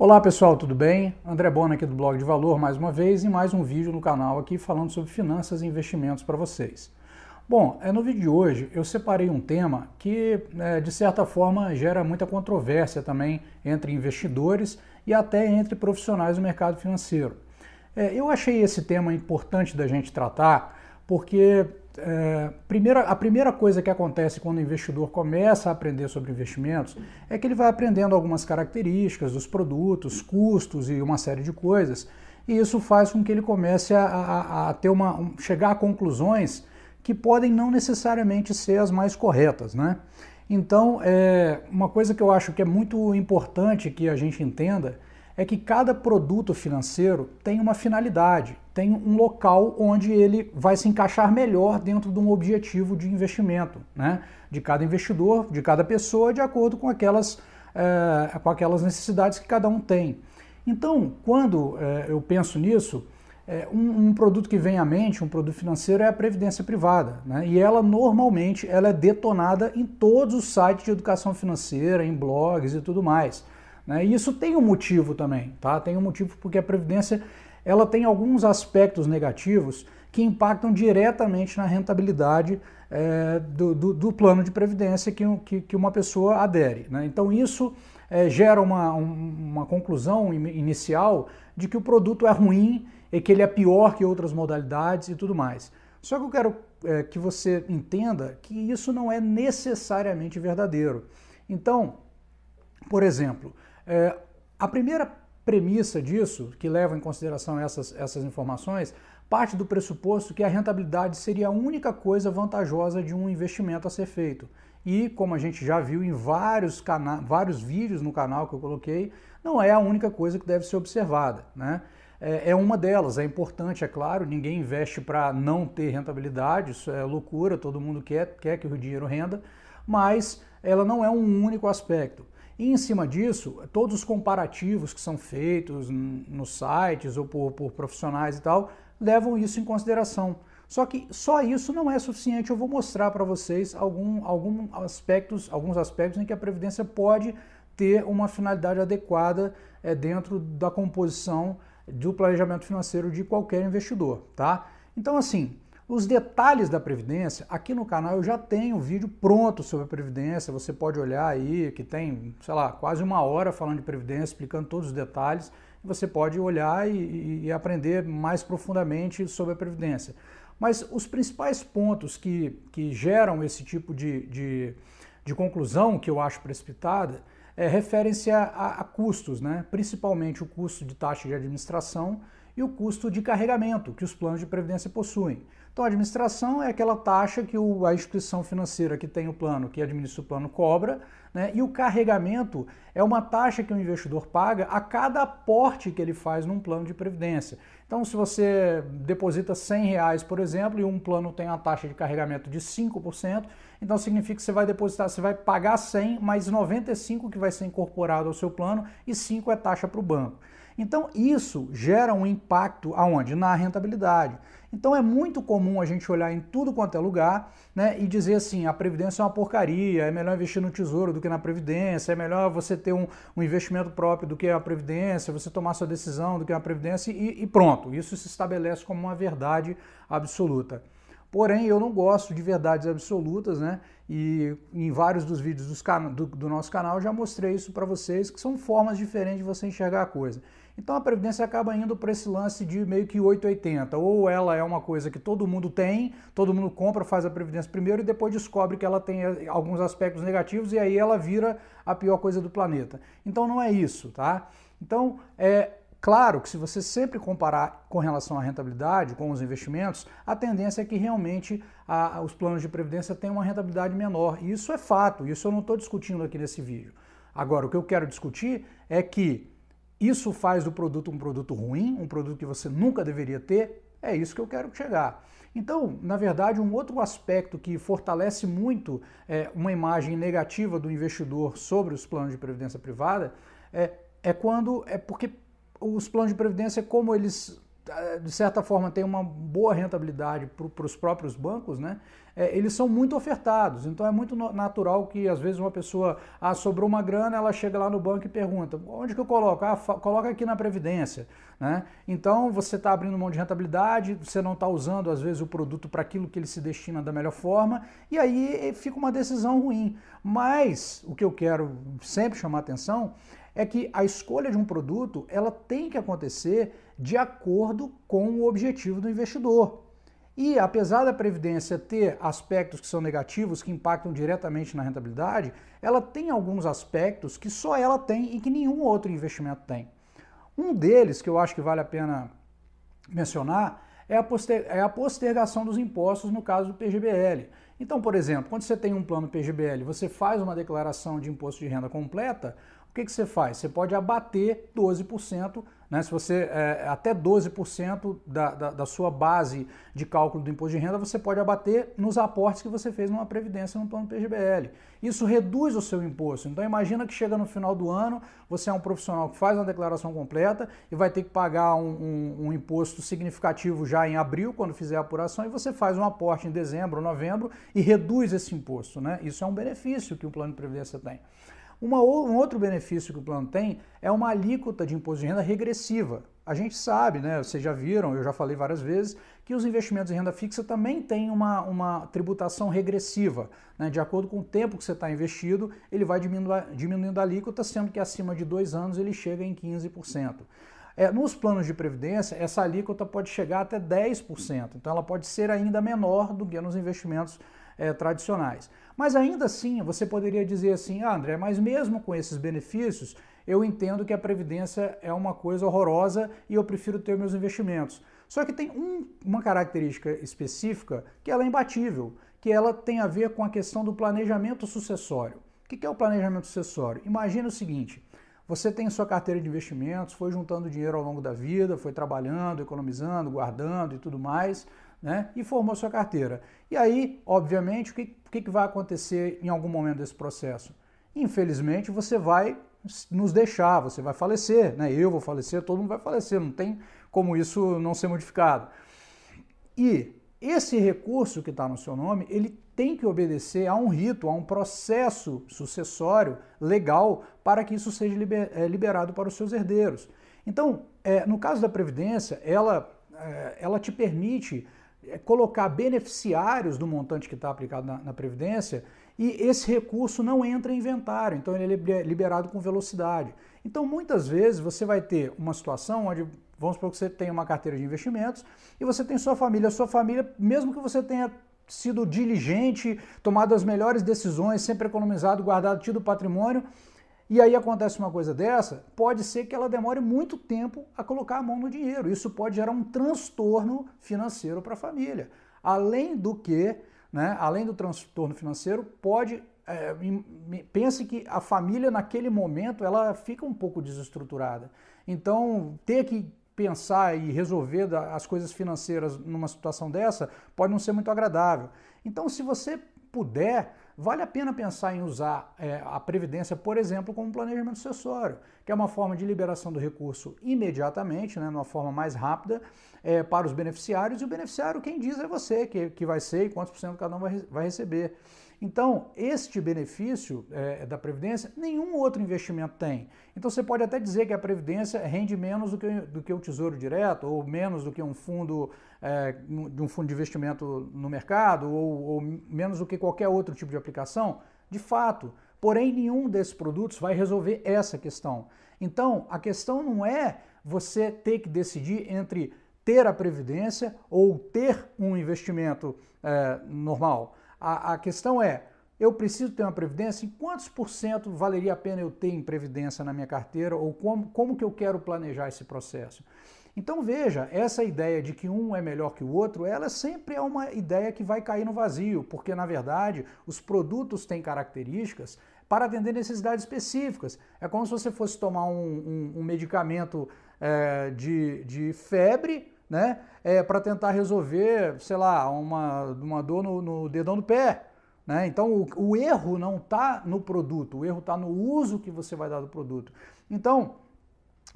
Olá pessoal, tudo bem? André Bona aqui do Blog de Valor mais uma vez e mais um vídeo no canal aqui falando sobre finanças e investimentos para vocês. Bom, é, no vídeo de hoje eu separei um tema que né, de certa forma gera muita controvérsia também entre investidores e até entre profissionais do mercado financeiro. É, eu achei esse tema importante da gente tratar porque é, primeira, a primeira coisa que acontece quando o investidor começa a aprender sobre investimentos é que ele vai aprendendo algumas características dos produtos, custos e uma série de coisas, e isso faz com que ele comece a, a, a ter uma, um, chegar a conclusões que podem não necessariamente ser as mais corretas, né? Então, é, uma coisa que eu acho que é muito importante que a gente entenda é que cada produto financeiro tem uma finalidade, tem um local onde ele vai se encaixar melhor dentro de um objetivo de investimento, né? De cada investidor, de cada pessoa, de acordo com aquelas, é, com aquelas necessidades que cada um tem. Então, quando é, eu penso nisso, é, um, um, produto que vem à mente, um produto financeiro, é a previdência privada, né? E ela normalmente ela é detonada em todos os sites de educação financeira, em blogs e tudo mais. Né? E isso tem um motivo também, tá? Tem um motivo porque a Previdência ela tem alguns aspectos negativos que impactam diretamente na rentabilidade é, do, do, do, plano de previdência que, que, que uma pessoa adere. Né? Então, isso é, gera uma, uma conclusão inicial de que o produto é ruim e que ele é pior que outras modalidades e tudo mais. Só que eu quero é, que você entenda que isso não é necessariamente verdadeiro. Então, por exemplo, é, a primeira premissa disso, que leva em consideração essas, essas informações, parte do pressuposto que a rentabilidade seria a única coisa vantajosa de um investimento a ser feito. E, como a gente já viu em vários, vários vídeos no canal que eu coloquei, não é a única coisa que deve ser observada. Né? É, é uma delas, é importante, é claro, ninguém investe para não ter rentabilidade, isso é loucura, todo mundo quer, quer que o dinheiro renda, mas ela não é um único aspecto. E em cima disso, todos os comparativos que são feitos nos sites ou por, por profissionais e tal, levam isso em consideração. Só que só isso não é suficiente. Eu vou mostrar para vocês algum, algum aspectos, alguns aspectos em que a Previdência pode ter uma finalidade adequada é, dentro da composição do planejamento financeiro de qualquer investidor, tá? Então, assim, os detalhes da Previdência, aqui no canal eu já tenho um vídeo pronto sobre a Previdência, você pode olhar aí, que tem, sei lá, quase uma hora falando de Previdência, explicando todos os detalhes, você pode olhar e, e aprender mais profundamente sobre a Previdência. Mas os principais pontos que, que geram esse tipo de, de, de conclusão, que eu acho precipitada, é, referem-se a, a, a custos, né? principalmente o custo de taxa de administração e o custo de carregamento que os planos de previdência possuem. Então, a administração é aquela taxa que o, a instituição financeira que tem o plano, que administra o plano, cobra, né? e o carregamento é uma taxa que o investidor paga a cada aporte que ele faz num plano de previdência. Então, se você deposita 100 reais, por exemplo, e um plano tem uma taxa de carregamento de 5%, então significa que você vai depositar, você vai pagar 100, mais 95 que vai ser incorporado ao seu plano e 5 é taxa para o banco. Então, isso gera um impacto aonde? Na rentabilidade. Então é muito comum a gente olhar em tudo quanto é lugar né, e dizer assim, a Previdência é uma porcaria, é melhor investir no Tesouro do que na Previdência, é melhor você ter um, um investimento próprio do que a Previdência, você tomar sua decisão do que a Previdência e, e pronto pronto, Isso se estabelece como uma verdade absoluta. Porém, eu não gosto de verdades absolutas, né? E em vários dos vídeos dos do, do, nosso canal já mostrei isso para vocês, que são formas diferentes de você enxergar a coisa. Então a Previdência acaba indo para esse lance de meio que 880. Ou ela é uma coisa que todo mundo tem, todo mundo compra, faz a Previdência primeiro e depois descobre que ela tem eh, alguns aspectos negativos e aí ela vira a pior coisa do planeta. Então não é isso, tá? Então, é, Claro que se você sempre comparar com relação à rentabilidade, com os investimentos, a tendência é que realmente a, os planos de previdência tenham uma rentabilidade menor. E isso é fato, isso eu não estou discutindo aqui nesse vídeo. Agora, o que eu quero discutir é que isso faz do produto um produto ruim, um produto que você nunca deveria ter? É isso que eu quero chegar. Então, na verdade, um outro aspecto que fortalece muito é, uma imagem negativa do investidor sobre os planos de previdência privada é, é quando é porque os planos de previdência, como eles eh, de certa forma têm uma boa rentabilidade para os próprios bancos, né? É, eles são muito ofertados, então é muito natural que às vezes uma pessoa ah, sobrou uma grana, ela chega lá no banco e pergunta onde que eu coloco? Ah, coloca aqui na previdência, né? Então você está abrindo mão de rentabilidade, você não está usando às vezes o produto para aquilo que ele se destina da melhor forma e aí eh, fica uma decisão ruim. Mas o que eu quero sempre chamar atenção é que a escolha de um produto ela tem que acontecer de acordo com o objetivo do investidor. E apesar da previdência ter aspectos que são negativos, que impactam diretamente na rentabilidade, ela tem alguns aspectos que só ela tem e que nenhum outro investimento tem. Um deles, que eu acho que vale a pena mencionar, é a, é postergação dos impostos no caso do PGBL. Então, por exemplo, quando você tem um plano PGBL, você faz uma declaração de imposto de renda completa, o que, que você faz? Você pode abater 12%, né? Se você é, até 12% da, da, da, sua base de cálculo do imposto de renda, você pode abater nos aportes que você fez numa previdência no plano PGBL. Isso reduz o seu imposto. Então imagina que chega no final do ano, você é um profissional que faz uma declaração completa e vai ter que pagar um, um, um imposto significativo já em abril, quando fizer a apuração, e você faz um aporte em dezembro ou novembro e reduz esse imposto. Né? Isso é um benefício que o plano de previdência tem. Uma, um outro benefício que o plano tem é uma alíquota de imposto de renda regressiva. A gente sabe, né? Vocês já viram, eu já falei várias vezes, que os investimentos em renda fixa também têm uma, uma tributação regressiva. Né? De acordo com o tempo que você está investido, ele vai diminuindo, diminuindo a alíquota, sendo que acima de dois anos ele chega em 15%. É, nos planos de previdência, essa alíquota pode chegar até 10%, então ela pode ser ainda menor do que nos investimentos é, tradicionais. Mas ainda assim, você poderia dizer assim, ah, André, mas mesmo com esses benefícios, eu entendo que a previdência é uma coisa horrorosa e eu prefiro ter meus investimentos. Só que tem um, uma característica específica que ela é imbatível, que ela tem a ver com a questão do planejamento sucessório. O que é o planejamento sucessório? Imagina o seguinte: você tem sua carteira de investimentos, foi juntando dinheiro ao longo da vida, foi trabalhando, economizando, guardando e tudo mais né? E formou sua carteira. E aí, obviamente, o que, o que vai acontecer em algum momento desse processo? Infelizmente, você vai nos deixar, você vai falecer, né? Eu vou falecer, todo mundo vai falecer, não tem como isso não ser modificado. E esse recurso que está no seu nome, ele tem que obedecer a um rito, a um processo sucessório legal para que isso seja eh, liberado para os seus herdeiros. Então, eh, no caso da Previdência, ela, eh, ela te permite é colocar beneficiários do montante que está aplicado na, na, Previdência e esse recurso não entra em inventário, então ele é liberado com velocidade. Então, muitas vezes, você vai ter uma situação onde, vamos supor que você tem uma carteira de investimentos e você tem sua família. Sua família, mesmo que você tenha sido diligente, tomado as melhores decisões, sempre economizado, guardado, tido patrimônio, e aí acontece uma coisa dessa, pode ser que ela demore muito tempo a colocar a mão no dinheiro. Isso pode gerar um transtorno financeiro para a família. Além do que, né, além do transtorno financeiro, pode é, pense que a família naquele momento ela fica um pouco desestruturada. Então, ter que pensar e resolver as coisas financeiras numa situação dessa pode não ser muito agradável. Então, se você puder Vale a pena pensar em usar é, a Previdência, por exemplo, como planejamento sucessório, que é uma forma de liberação do recurso imediatamente, né, numa forma mais rápida, é, para os beneficiários, e o beneficiário quem diz é você, que, que vai ser e quantos por cento cada um vai, vai receber. Então, este benefício é, da Previdência, nenhum outro investimento tem. Então, você pode até dizer que a Previdência rende menos do que, do que o Tesouro Direto, ou menos do que um fundo é, de um fundo de investimento no mercado, ou, ou menos do que qualquer outro tipo de aplicação. De fato, porém, nenhum desses produtos vai resolver essa questão. Então, a questão não é você ter que decidir entre ter a previdência ou ter um investimento é, normal. A, a questão é, eu preciso ter uma previdência? Em quantos por cento valeria a pena eu ter em previdência na minha carteira? Ou como, como que eu quero planejar esse processo? Então veja, essa ideia de que um é melhor que o outro, ela sempre é uma ideia que vai cair no vazio, porque na verdade os produtos têm características para atender necessidades específicas. É como se você fosse tomar um, um, um medicamento é, de, de febre né? É, para tentar resolver, sei lá, uma, uma dor no, no dedão do pé. Né? Então o, o erro não está no produto, o erro está no uso que você vai dar do produto. Então,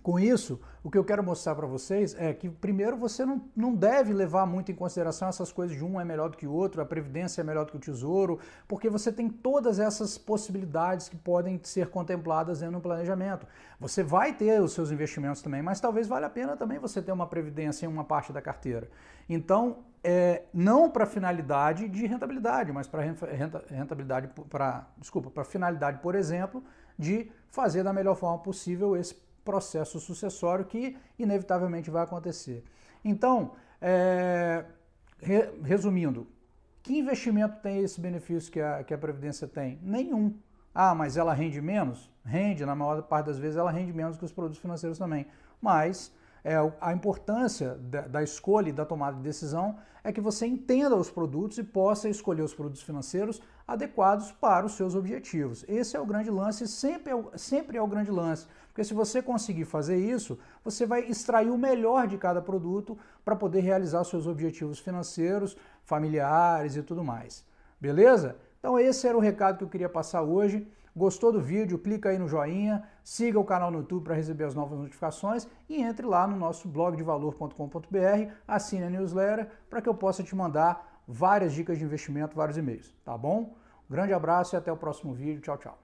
com isso, o que eu quero mostrar para vocês é que, primeiro, você não, não deve levar muito em consideração essas coisas de um é melhor do que o outro, a previdência é melhor do que o tesouro, porque você tem todas essas possibilidades que podem ser contempladas dentro do planejamento. Você vai ter os seus investimentos também, mas talvez valha a pena também você ter uma previdência em uma parte da carteira. Então, é, não para finalidade de rentabilidade, mas para renta, rentabilidade, para desculpa, para finalidade, por exemplo, de fazer da melhor forma possível esse processo sucessório que inevitavelmente vai acontecer. Então, é, re, resumindo, que investimento tem esse benefício que a, que a Previdência tem? Nenhum. Ah, mas ela rende menos? Rende, na maior parte das vezes ela rende menos que os produtos financeiros também. Mas é, a importância da, da escolha e da tomada de decisão é que você entenda os produtos e possa escolher os produtos financeiros adequados para os seus objetivos. Esse é o grande lance, sempre é o, sempre é o grande lance, porque se você conseguir fazer isso, você vai extrair o melhor de cada produto para poder realizar seus objetivos financeiros, familiares e tudo mais. Beleza? Então esse era o recado que eu queria passar hoje. Gostou do vídeo? Clica aí no joinha, siga o canal no YouTube para receber as novas notificações e entre lá no nosso blog de valor.com.br, assine a newsletter para que eu possa te mandar várias dicas de investimento, vários e-mails, tá bom? grande abraço e até o próximo vídeo. Tchau, tchau.